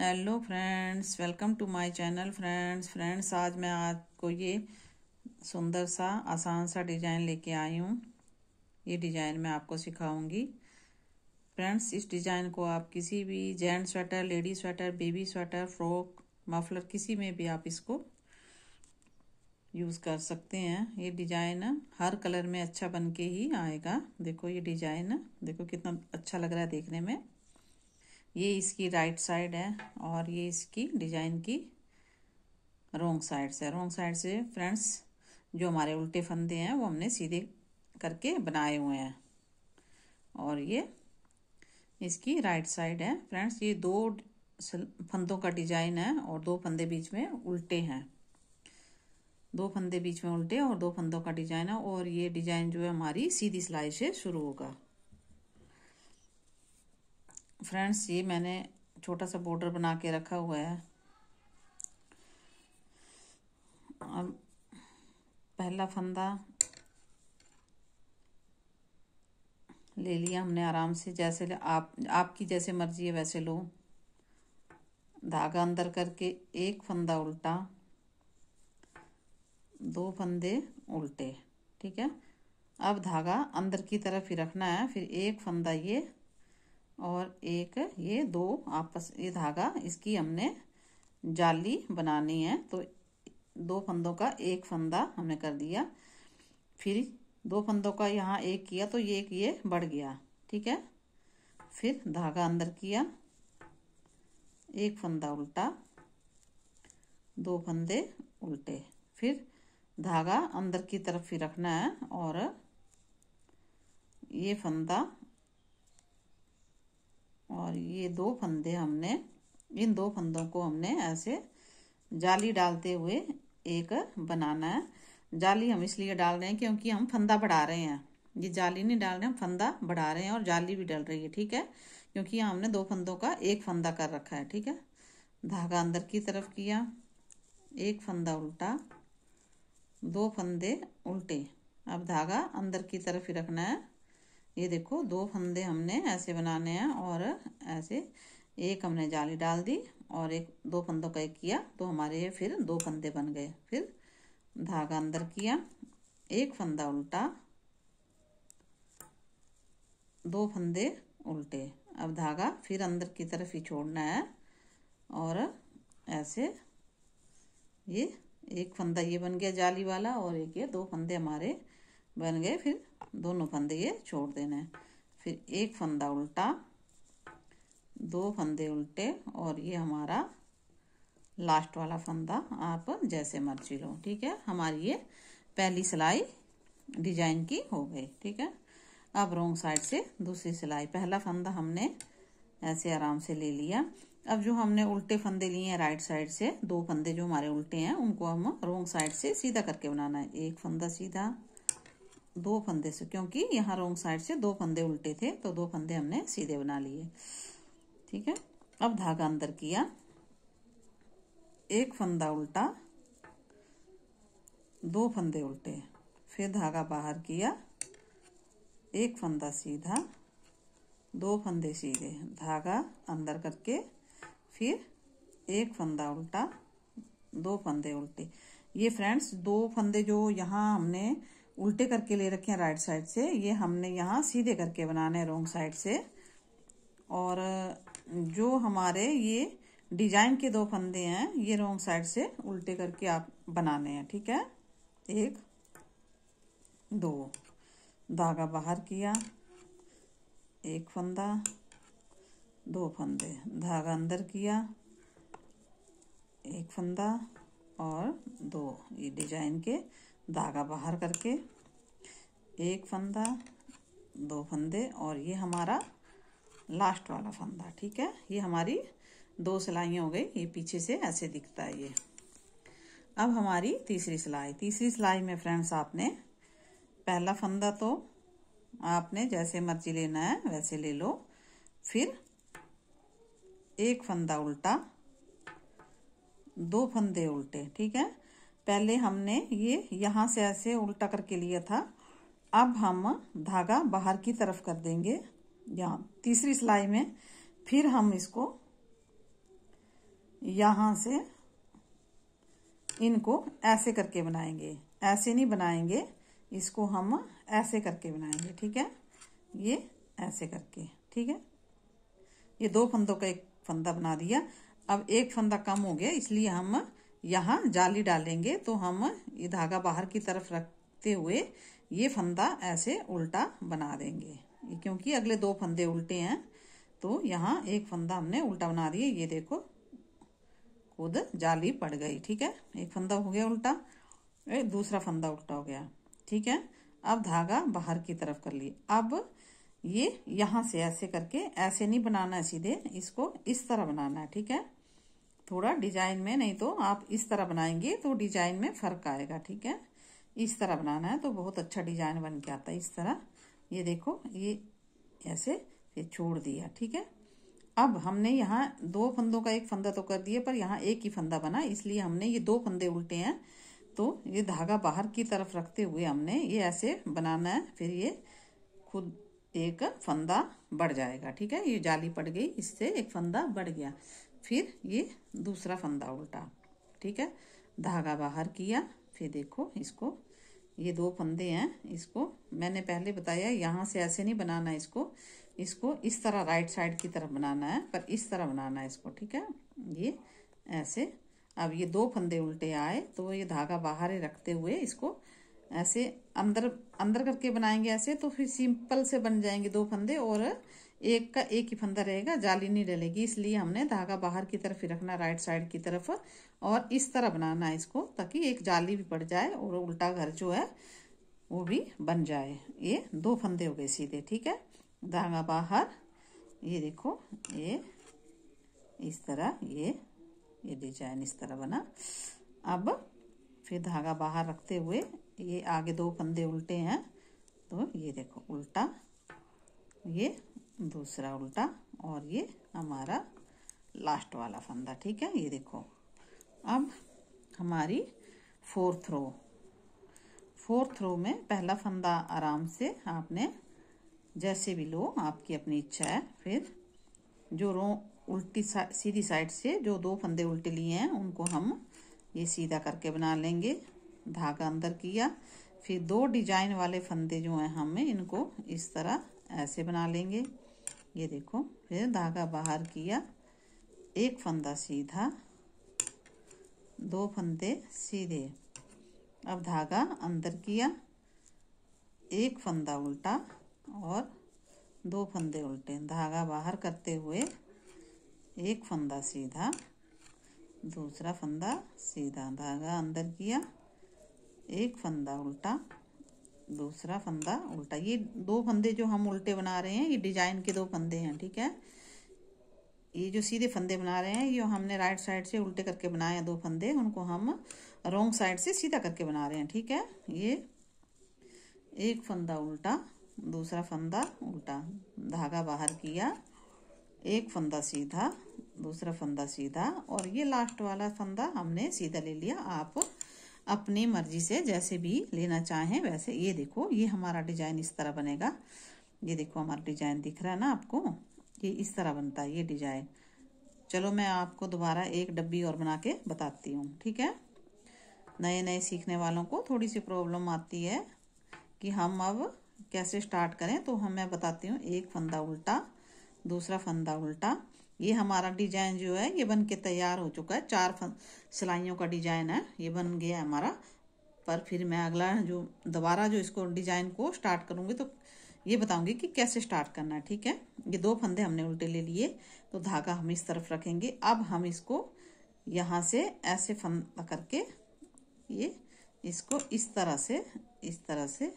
hello friends welcome to my channel friends friends आज मैं आपको ये सुंदर सा आसान सा डिज़ाइन लेके आई हूँ ये डिज़ाइन मैं आपको सिखाऊंगी फ्रेंड्स इस डिज़ाइन को आप किसी भी gent sweater lady sweater baby sweater frock muffler किसी में भी आप इसको यूज़ कर सकते हैं ये डिज़ाइन हर कलर में अच्छा बन के ही आएगा देखो ये डिज़ाइन देखो कितना अच्छा लग रहा है देखने में ये इसकी राइट साइड है और ये इसकी डिजाइन की रोंग साइड से रोंग साइड से फ्रेंड्स जो हमारे उल्टे फंदे हैं वो हमने सीधे करके बनाए हुए हैं और ये इसकी राइट साइड है फ्रेंड्स ये दो फंदों का डिजाइन है और दो फंदे बीच में उल्टे हैं दो फंदे बीच में उल्टे और दो फंदों का डिजाइन है और ये डिजाइन जो है हमारी सीधी सिलाई से शुरू होगा फ्रेंड्स ये मैंने छोटा सा बॉर्डर बना के रखा हुआ है अब पहला फंदा ले लिया हमने आराम से जैसे आप आपकी जैसे मर्जी है वैसे लो धागा अंदर करके एक फंदा उल्टा दो फंदे उल्टे ठीक है अब धागा अंदर की तरफ ही रखना है फिर एक फंदा ये और एक ये दो आपस ये धागा इसकी हमने जाली बनानी है तो दो फंदों का एक फंदा हमने कर दिया फिर दो फंदों का यहाँ एक किया तो ये एक ये बढ़ गया ठीक है फिर धागा अंदर किया एक फंदा उल्टा दो फंदे उल्टे फिर धागा अंदर की तरफ ही रखना है और ये फंदा और ये दो फंदे हमने इन दो फंदों को हमने ऐसे जाली डालते हुए एक बनाना है जाली हम इसलिए डाल रहे हैं क्योंकि हम फंदा बढ़ा रहे हैं ये जाली नहीं डाल रहे हम फंदा बढ़ा रहे हैं और जाली भी डल रही है ठीक है क्योंकि यहाँ हमने दो फंदों का एक फंदा कर रखा है ठीक है धागा अंदर की तरफ किया एक फंदा उल्टा दो फंदे उल्टे अब धागा अंदर की तरफ ही रखना है ये देखो दो फंदे हमने ऐसे बनाने हैं और ऐसे एक हमने जाली डाल दी और एक दो फंदों का एक किया तो हमारे ये फिर दो फंदे बन गए फिर धागा अंदर किया एक फंदा उल्टा दो फंदे उल्टे अब धागा फिर अंदर की तरफ ही छोड़ना है और ऐसे ये एक फंदा ये बन गया जाली वाला और एक ये दो फंदे हमारे बन गए फिर दोनों फंदे ये छोड़ देना है फिर एक फंदा उल्टा दो फंदे उल्टे और ये हमारा लास्ट वाला फंदा आप जैसे मर्जी लो ठीक है हमारी ये पहली सिलाई डिजाइन की हो गई ठीक है अब रोंग साइड से दूसरी सिलाई पहला फंदा हमने ऐसे आराम से ले लिया अब जो हमने उल्टे फंदे लिए हैं राइट साइड से दो फंदे जो हमारे उल्टे हैं उनको हम रोंग साइड से सीधा करके बनाना है एक फंदा सीधा दो फंदे से क्योंकि यहाँ रोंग साइड से दो फंदे उल्टे थे तो दो फंदे हमने सीधे बना लिए ठीक है अब धागा अंदर किया एक फंदा उल्टा दो फंदे उल्टे फिर धागा बाहर किया एक फंदा सीधा दो फंदे सीधे धागा अंदर करके फिर एक फंदा उल्टा दो फंदे उल्टे ये फ्रेंड्स दो फंदे जो यहाँ हमने उल्टे करके ले रखे हैं राइट साइड से ये हमने यहाँ सीधे करके बनाने हैं रोंग साइड से और जो हमारे ये डिजाइन के दो फंदे हैं ये रोंग साइड से उल्टे करके आप बनाने हैं ठीक है एक दो धागा बाहर किया एक फंदा दो फंदे धागा अंदर किया एक फंदा और दो ये डिजाइन के धागा बाहर करके एक फंदा दो फंदे और ये हमारा लास्ट वाला फंदा ठीक है ये हमारी दो सिलाइयाँ हो गई ये पीछे से ऐसे दिखता है ये अब हमारी तीसरी सिलाई तीसरी सिलाई में फ्रेंड्स आपने पहला फंदा तो आपने जैसे मर्जी लेना है वैसे ले लो फिर एक फंदा उल्टा दो फंदे उल्टे ठीक है पहले हमने ये यहाँ से ऐसे उल्टा करके लिया था अब हम धागा बाहर की तरफ कर देंगे यहाँ तीसरी सिलाई में फिर हम इसको यहाँ से इनको ऐसे करके बनाएंगे ऐसे नहीं बनाएंगे इसको हम ऐसे करके बनाएंगे ठीक है ये ऐसे करके ठीक है ये दो फंदों का एक फंदा बना दिया अब एक फंदा कम हो गया इसलिए हम यहाँ जाली डालेंगे तो हम ये धागा बाहर की तरफ रखते हुए ये फंदा ऐसे उल्टा बना देंगे क्योंकि अगले दो फंदे उल्टे हैं तो यहाँ एक फंदा हमने उल्टा बना दिया ये देखो खुद जाली पड़ गई ठीक है एक फंदा हो गया उल्टा एक दूसरा फंदा उल्टा हो गया ठीक है अब धागा बाहर की तरफ कर लिए अब ये यहाँ से ऐसे करके ऐसे नहीं बनाना है सीधे इसको इस तरह बनाना है ठीक है थोड़ा डिजाइन में नहीं तो आप इस तरह बनाएंगे तो डिजाइन में फर्क आएगा ठीक है इस तरह बनाना है तो बहुत अच्छा डिजाइन बन के आता है इस तरह ये देखो ये ऐसे ये छोड़ दिया ठीक है अब हमने यहाँ दो फंदों का एक फंदा तो कर दिया पर यहाँ एक ही फंदा बना इसलिए हमने ये दो फंदे उल्टे हैं तो ये धागा बाहर की तरफ रखते हुए हमने ये ऐसे बनाना है फिर ये खुद एक फंदा बढ़ जाएगा ठीक है ये जाली पड़ गई इससे एक फंदा बढ़ गया फिर ये दूसरा फंदा उल्टा ठीक है धागा बाहर किया फिर देखो इसको ये दो फंदे हैं इसको मैंने पहले बताया यहाँ से ऐसे नहीं बनाना इसको इसको इस तरह राइट साइड की तरफ बनाना है पर इस तरह बनाना है इसको ठीक है ये ऐसे अब ये दो फंदे उल्टे आए तो ये धागा बाहर ही रखते हुए इसको ऐसे अंदर अंदर करके बनाएंगे ऐसे तो फिर सिंपल से बन जाएंगे दो फंदे और एक का एक ही फंदा रहेगा जाली नहीं डलेगी इसलिए हमने धागा बाहर की तरफ ही रखना राइट साइड की तरफ और इस तरह बनाना है इसको ताकि एक जाली भी पड़ जाए और उल्टा घर जो है वो भी बन जाए ये दो फंदे हो गए सीधे ठीक है धागा बाहर ये देखो ये इस तरह ये ये डिजाइन इस तरह बना अब फिर धागा बाहर रखते हुए ये आगे दो फंदे उल्टे हैं तो ये देखो उल्टा ये दूसरा उल्टा और ये हमारा लास्ट वाला फंदा ठीक है ये देखो अब हमारी फोर्थ रो फोर्थ रो में पहला फंदा आराम से आपने जैसे भी लो आपकी अपनी इच्छा है फिर जो रो उल्टी सा, सीधी साइड से जो दो फंदे उल्टे लिए हैं उनको हम ये सीधा करके बना लेंगे धागा अंदर किया फिर दो डिजाइन वाले फंदे जो हैं हमें इनको इस तरह ऐसे बना लेंगे ये देखो फिर धागा बाहर किया एक फंदा सीधा दो फंदे सीधे अब धागा अंदर किया एक फंदा उल्टा और दो फंदे उल्टे धागा बाहर करते हुए एक फंदा सीधा दूसरा फंदा सीधा धागा अंदर किया एक फंदा उल्टा दूसरा फंदा उल्टा ये दो फंदे जो हम उल्टे बना रहे हैं ये डिजाइन के दो फंदे हैं ठीक है ये जो सीधे फंदे बना रहे हैं ये हमने राइट साइड से उल्टे करके बनाए हैं दो फंदे उनको हम रोंग साइड से सीधा करके बना रहे हैं ठीक है ये एक फंदा उल्टा दूसरा फंदा उल्टा धागा बाहर किया एक फंदा सीधा दूसरा फंदा सीधा और ये लास्ट वाला फंदा हमने सीधा ले लिया आप अपनी मर्जी से जैसे भी लेना चाहें वैसे ये देखो ये हमारा डिजाइन इस तरह बनेगा ये देखो हमारा डिजाइन दिख रहा है ना आपको ये इस तरह बनता है ये डिजाइन चलो मैं आपको दोबारा एक डब्बी और बना के बताती हूँ ठीक है नए नए सीखने वालों को थोड़ी सी प्रॉब्लम आती है कि हम अब कैसे स्टार्ट करें तो हम मैं बताती हूँ एक फंदा उल्टा दूसरा फंदा उल्टा ये हमारा डिजाइन जो है ये बन के तैयार हो चुका है चार सिलाइयों का डिजाइन है ये बन गया है हमारा पर फिर मैं अगला जो दोबारा जो इसको डिजाइन को स्टार्ट करूंगी तो ये बताऊंगी कि कैसे स्टार्ट करना है ठीक है ये दो फंदे हमने उल्टे ले लिए तो धागा हम इस तरफ रखेंगे अब हम इसको यहाँ से ऐसे फंदा करके ये इसको इस तरह से इस तरह से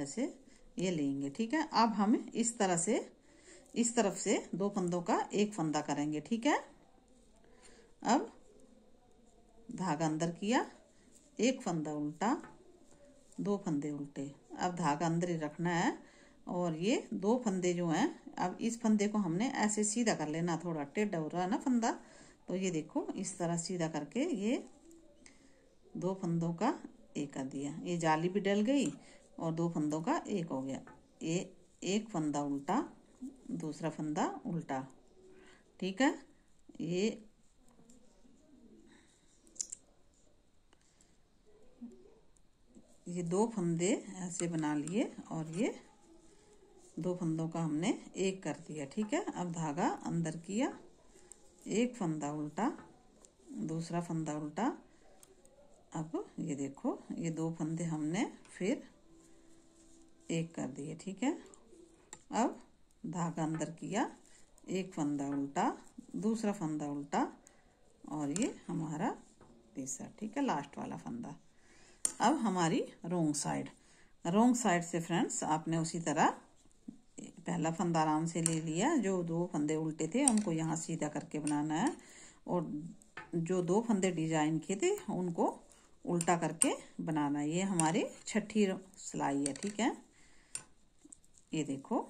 ऐसे ये लेंगे ठीक है अब हम इस तरह से इस तरफ से दो फंदों का एक फंदा करेंगे ठीक है अब धागा अंदर किया एक फंदा उल्टा दो फंदे उल्टे अब धागा अंदर ही रखना है और ये दो फंदे जो हैं अब इस फंदे को हमने ऐसे सीधा कर लेना थोड़ा टेढ़ा हो रहा है ना फंदा तो ये देखो इस तरह सीधा करके ये दो फंदों का एक कर दिया ये जाली भी डल गई और दो फंदों का एक हो गया ये एक फंदा उल्टा दूसरा फंदा उल्टा ठीक है ये ये दो फंदे ऐसे बना लिए और ये दो फंदों का हमने एक कर दिया ठीक है अब धागा अंदर किया एक फंदा उल्टा दूसरा फंदा उल्टा अब ये देखो ये दो फंदे हमने फिर एक कर दिए ठीक है अब धागा अंदर किया एक फंदा उल्टा दूसरा फंदा उल्टा और ये हमारा तीसरा ठीक है लास्ट वाला फंदा अब हमारी रोंग साइड रोंग साइड से फ्रेंड्स आपने उसी तरह पहला फंदा आराम से ले लिया जो दो फंदे उल्टे थे उनको यहाँ सीधा करके बनाना है और जो दो फंदे डिजाइन किए थे उनको उल्टा करके बनाना है ये हमारी छठी सिलाई है ठीक है ये देखो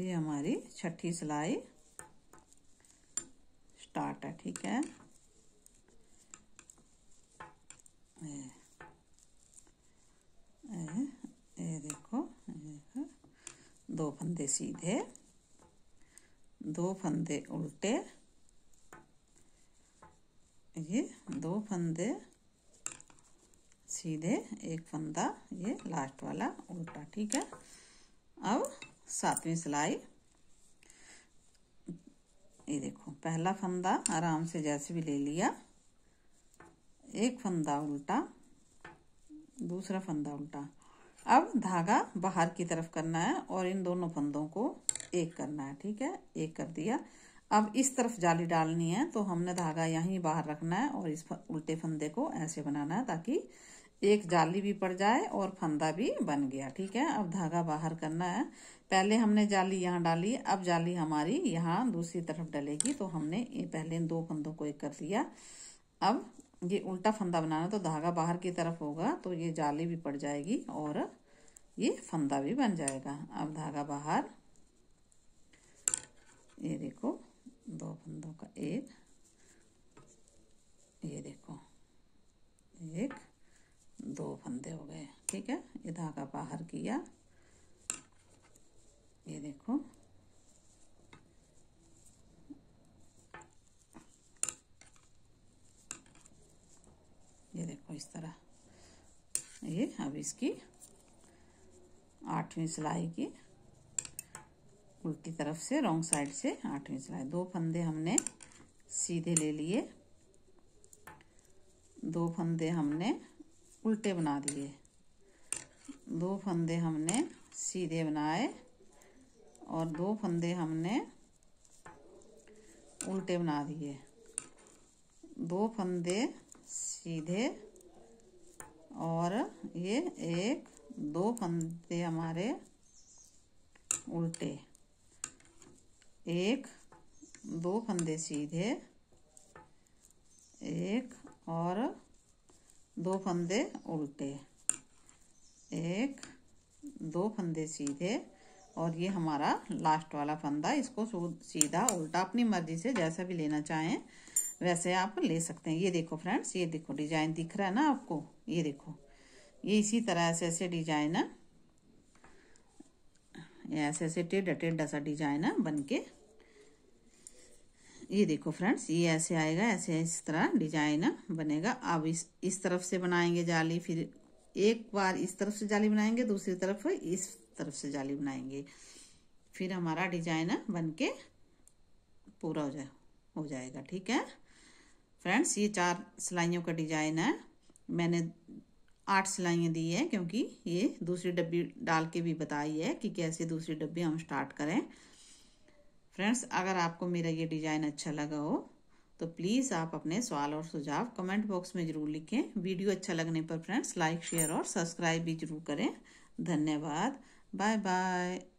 ये हमारी छठी सिलाई स्टार्ट है ठीक है ये देखो देखो दो फंदे सीधे दो फंदे उल्टे ये दो फंदे सीधे एक फंदा ये लास्ट वाला उल्टा ठीक है अब सातवीं सिलाई ये देखो पहला फंदा आराम से जैसे भी ले लिया एक फंदा उल्टा दूसरा फंदा उल्टा अब धागा बाहर की तरफ करना है और इन दोनों फंदों को एक करना है ठीक है एक कर दिया अब इस तरफ जाली डालनी है तो हमने धागा यहीं बाहर रखना है और इस उल्टे फंदे को ऐसे बनाना है ताकि एक जाली भी पड़ जाए और फंदा भी बन गया ठीक है अब धागा बाहर करना है पहले हमने जाली यहाँ डाली अब जाली हमारी यहाँ दूसरी तरफ डलेगी तो हमने पहले इन दो फंदों को एक कर लिया अब ये उल्टा फंदा बनाना तो धागा बाहर की तरफ होगा तो ये जाली भी पड़ जाएगी और ये फंदा भी बन जाएगा अब धागा बाहर ये देखो दो फंदों का एक ये देखो एक दो फंदे हो गए ठीक है ये धागा बाहर किया ये देखो ये देखो इस तरह ये अब इसकी आठवीं सिलाई की उल्टी तरफ से रॉन्ग साइड से आठवीं सिलाई दो फंदे हमने सीधे ले लिए दो फंदे हमने उल्टे बना दिए दो फंदे हमने सीधे बनाए और दो फंदे हमने उल्टे बना दिए दो फंदे सीधे और ये एक दो फंदे हमारे उल्टे एक दो फंदे सीधे एक और दो फंदे उल्टे एक दो फंदे सीधे और ये हमारा लास्ट वाला फंदा इसको सीधा उल्टा अपनी मर्जी से जैसा भी लेना चाहें वैसे आप ले सकते हैं ये देखो फ्रेंड्स ये देखो डिजाइन दिख रहा है ना आपको ये देखो ये इसी तरह ऐसे ऐसे डिजाइन ऐसे ऐसे टेढ़ा टेढ़ा सा डिजाइन बन के ये देखो फ्रेंड्स ये ऐसे आएगा ऐसे इस तरह डिजाइन बनेगा अब इस इस तरफ से बनाएंगे जाली फिर एक बार इस तरफ से जाली बनाएंगे दूसरी तरफ इस तरफ से जाली बनाएंगे फिर हमारा डिजाइन बन के पूरा हो जाए हो जाएगा ठीक है फ्रेंड्स ये चार सिलाइयों का डिजाइन है मैंने आठ सिलाइयाँ दी है क्योंकि ये दूसरी डब्बी डाल के भी बताई है कि कैसे दूसरी डब्बी हम स्टार्ट करें फ्रेंड्स अगर आपको मेरा ये डिजाइन अच्छा लगा हो तो प्लीज़ आप अपने सवाल और सुझाव कमेंट बॉक्स में ज़रूर लिखें वीडियो अच्छा लगने पर फ्रेंड्स लाइक शेयर और सब्सक्राइब भी ज़रूर करें धन्यवाद बाय बाय